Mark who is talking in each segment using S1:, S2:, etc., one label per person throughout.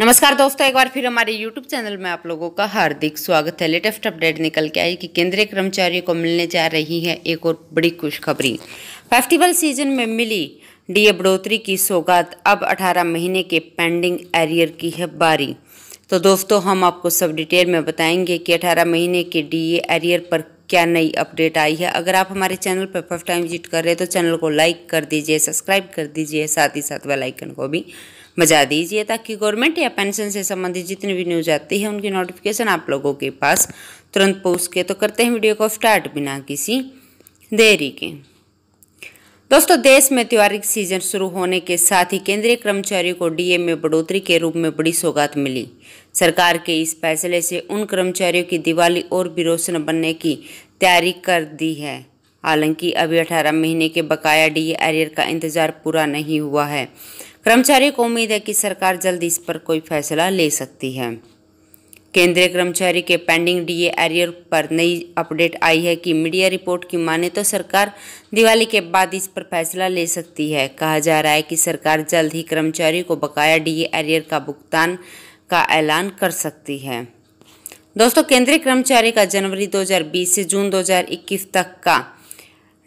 S1: नमस्कार दोस्तों एक बार फिर हमारे YouTube चैनल में आप लोगों का हार्दिक स्वागत है लेटेस्ट अपडेट निकल के आई कि केंद्रीय कर्मचारियों को मिलने जा रही है एक और बड़ी खुशखबरी फेस्टिवल सीजन में मिली डीए बढ़ोतरी की सौगात अब 18 महीने के पेंडिंग एरियर की है बारी तो दोस्तों हम आपको सब डिटेल में बताएंगे कि अठारह महीने के डी एरियर पर क्या नई अपडेट आई है अगर आप हमारे चैनल पर फर्स्ट टाइम विजिट कर रहे हैं तो चैनल को लाइक कर दीजिए सब्सक्राइब कर दीजिए साथ ही साथ वेलाइकन को भी बजा दीजिए ताकि गवर्नमेंट या पेंशन से संबंधित जितनी भी न्यूज आती है उनकी नोटिफिकेशन आप लोगों के पास तुरंत पहुँच के तो करते हैं वीडियो को स्टार्ट बिना किसी देरी के दोस्तों देश में त्योहारिक सीजन शुरू होने के साथ ही केंद्रीय कर्मचारियों को डीए में बढ़ोतरी के रूप में बड़ी सौगात मिली सरकार के इस फैसले से उन कर्मचारियों की दिवाली और भी रोशन बनने की तैयारी कर दी है हालांकि अभी 18 महीने के बकाया डीए एरियर का इंतजार पूरा नहीं हुआ है कर्मचारियों को उम्मीद है कि सरकार जल्द इस पर कोई फैसला ले सकती है केंद्रीय कर्मचारी के पेंडिंग डीए एरियर पर नई अपडेट आई है कि मीडिया रिपोर्ट की माने तो सरकार दिवाली के बाद इस पर फैसला ले सकती है कहा जा रहा है कि सरकार जल्द ही कर्मचारियों को बकाया डीए एरियर का भुगतान का ऐलान कर सकती है दोस्तों केंद्रीय कर्मचारी का जनवरी 2020 से जून 2021 तक का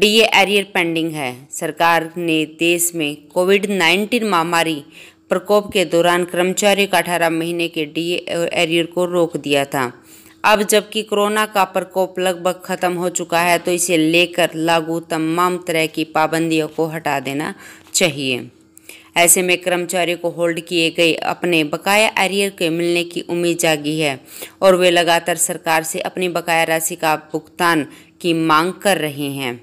S1: डीए एरियर पेंडिंग है सरकार ने देश में कोविड 19 महामारी प्रकोप के दौरान कर्मचारियों का अठारह महीने के डीए एरियर को रोक दिया था अब जबकि कोरोना का प्रकोप लगभग खत्म हो चुका है तो इसे लेकर लागू तमाम तरह की पाबंदियों को हटा देना चाहिए ऐसे में कर्मचारियों को होल्ड किए गए अपने बकाया एरियर के मिलने की उम्मीद जागी है और वे लगातार सरकार से अपनी बकाया राशि का भुगतान की मांग कर रहे हैं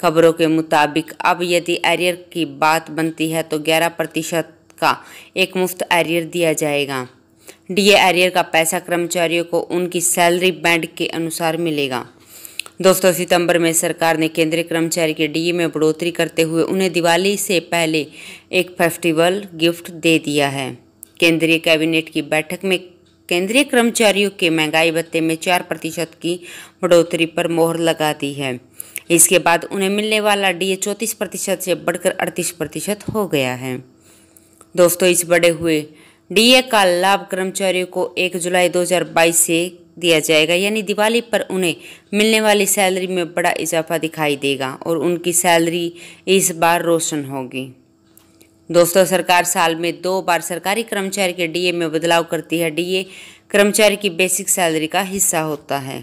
S1: खबरों के मुताबिक अब यदि एरियर की बात बनती है तो 11 प्रतिशत का एक मुफ्त एरियर दिया जाएगा डीए एरियर का पैसा कर्मचारियों को उनकी सैलरी बैंड के अनुसार मिलेगा दोस्तों सितंबर में सरकार ने केंद्रीय कर्मचारी के डीए में बढ़ोतरी करते हुए उन्हें दिवाली से पहले एक फेस्टिवल गिफ्ट दे दिया है केंद्रीय कैबिनेट की बैठक में केंद्रीय कर्मचारियों के महंगाई भत्ते में चार प्रतिशत की बढ़ोतरी पर मोहर लगा दी है इसके बाद उन्हें मिलने वाला डीए चौंतीस प्रतिशत से बढ़कर अड़तीस प्रतिशत हो गया है दोस्तों इस बढ़े हुए डीए का लाभ कर्मचारियों को 1 जुलाई 2022 से दिया जाएगा यानी दिवाली पर उन्हें मिलने वाली सैलरी में बड़ा इजाफा दिखाई देगा और उनकी सैलरी इस बार रोशन होगी दोस्तों सरकार साल में दो बार सरकारी कर्मचारी के डीए में बदलाव करती है डीए कर्मचारी की बेसिक सैलरी का हिस्सा होता है